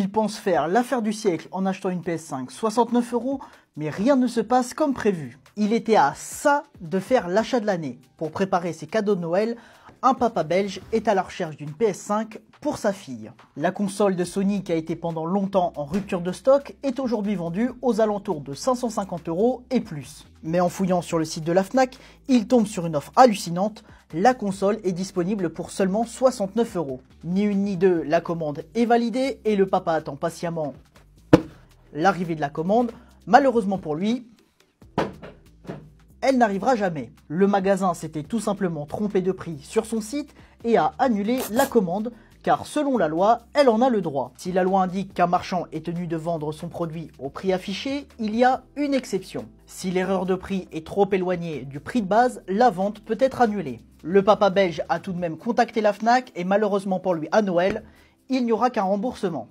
Il pense faire l'affaire du siècle en achetant une PS5 69 euros, mais rien ne se passe comme prévu. Il était à ça de faire l'achat de l'année pour préparer ses cadeaux de Noël un papa belge est à la recherche d'une PS5 pour sa fille. La console de Sony qui a été pendant longtemps en rupture de stock est aujourd'hui vendue aux alentours de 550 euros et plus. Mais en fouillant sur le site de la FNAC, il tombe sur une offre hallucinante, la console est disponible pour seulement 69 euros. Ni une ni deux, la commande est validée et le papa attend patiemment l'arrivée de la commande. Malheureusement pour lui, elle n'arrivera jamais. Le magasin s'était tout simplement trompé de prix sur son site et a annulé la commande car selon la loi, elle en a le droit. Si la loi indique qu'un marchand est tenu de vendre son produit au prix affiché, il y a une exception. Si l'erreur de prix est trop éloignée du prix de base, la vente peut être annulée. Le papa belge a tout de même contacté la FNAC et malheureusement pour lui à Noël, il n'y aura qu'un remboursement.